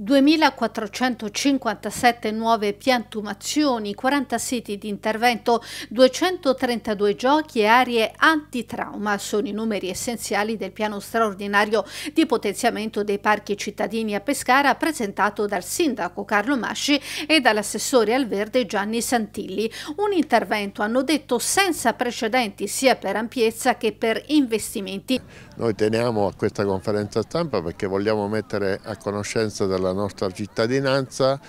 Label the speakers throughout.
Speaker 1: 2.457 nuove piantumazioni, 40 siti di intervento, 232 giochi e aree antitrauma sono i numeri essenziali del piano straordinario di potenziamento dei parchi cittadini a Pescara presentato dal sindaco Carlo Masci e dall'assessore al verde Gianni Santilli. Un intervento, hanno detto, senza precedenti sia per ampiezza che per investimenti.
Speaker 2: Noi teniamo a questa conferenza stampa perché vogliamo mettere a conoscenza della la nostra cittadinanza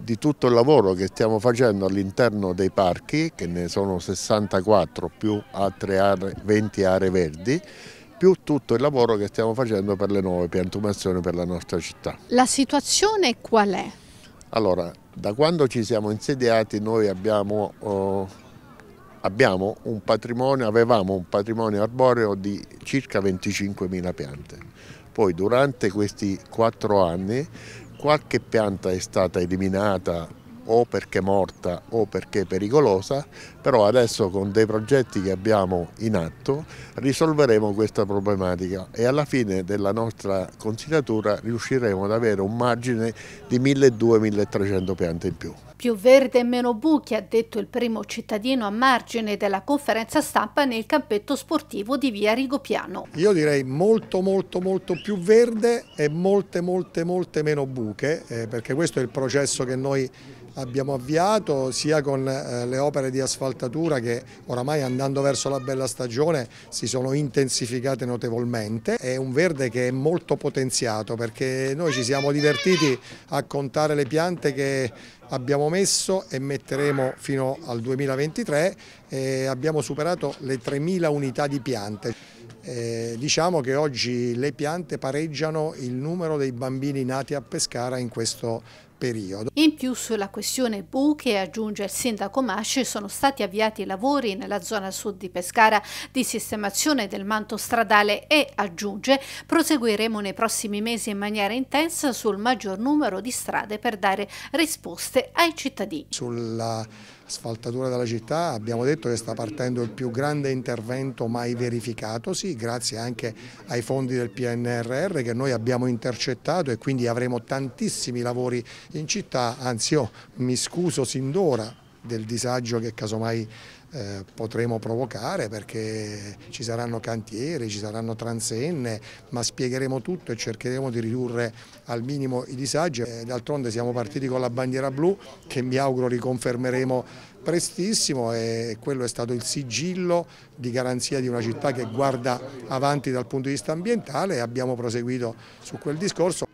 Speaker 2: di tutto il lavoro che stiamo facendo all'interno dei parchi, che ne sono 64 più altre aree, 20 aree verdi, più tutto il lavoro che stiamo facendo per le nuove piantumazioni per la nostra città.
Speaker 1: La situazione qual è?
Speaker 2: Allora, da quando ci siamo insediati noi abbiamo... Oh, abbiamo un patrimonio, avevamo un patrimonio arboreo di circa 25.000 piante. Poi durante questi quattro anni qualche pianta è stata eliminata o perché morta o perché pericolosa, però adesso con dei progetti che abbiamo in atto risolveremo questa problematica e alla fine della nostra consigliatura riusciremo ad avere un margine di 1200-1300 piante in più.
Speaker 1: Più verde e meno buchi, ha detto il primo cittadino a margine della conferenza stampa nel campetto sportivo di via Rigopiano.
Speaker 3: Io direi molto molto molto più verde e molte molte molte meno buche, eh, perché questo è il processo che noi abbiamo avviato sia con eh, le opere di asfaltatura che oramai andando verso la bella stagione si sono intensificate notevolmente. È un verde che è molto potenziato perché noi ci siamo divertiti a contare le piante che abbiamo messo e metteremo fino al 2023 eh, abbiamo superato le 3.000 unità di piante. Eh, diciamo che oggi le piante pareggiano il numero dei bambini nati a Pescara in questo periodo.
Speaker 1: In più sulla questione buche, aggiunge il sindaco Masci, sono stati avviati lavori nella zona sud di Pescara di sistemazione del manto stradale e, aggiunge, proseguiremo nei prossimi mesi in maniera intensa sul maggior numero di strade per dare risposte ai cittadini.
Speaker 3: Sulla asfaltatura della città abbiamo detto che sta partendo il più grande intervento mai verificatosi aiuti, grazie anche ai fondi del PNRR che noi abbiamo intercettato e quindi avremo tantissimi lavori in città, anzi io mi scuso sin d'ora del disagio che casomai eh, potremo provocare perché ci saranno cantieri, ci saranno transenne, ma spiegheremo tutto e cercheremo di ridurre al minimo i disagi. Eh, d'altronde siamo partiti con la bandiera blu che mi auguro riconfermeremo prestissimo e quello è stato il sigillo di garanzia di una città che guarda avanti dal punto di vista ambientale e abbiamo proseguito su quel discorso.